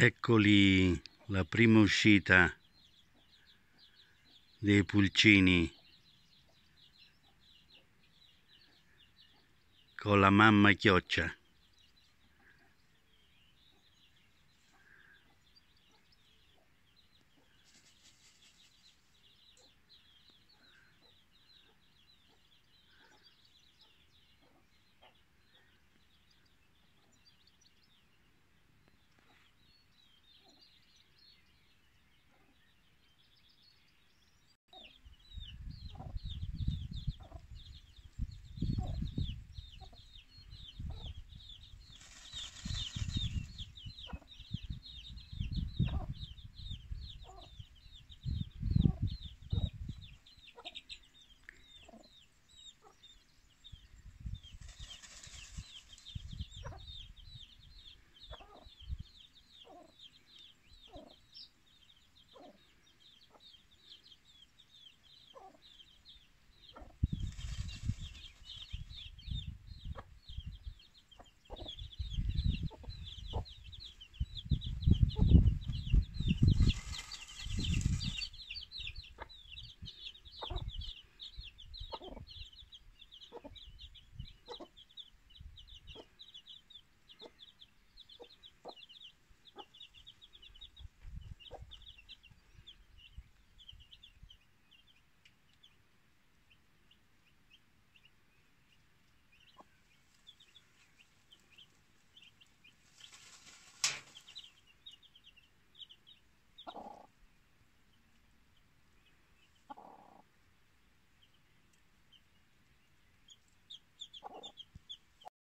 Eccoli la prima uscita dei pulcini con la mamma chioccia.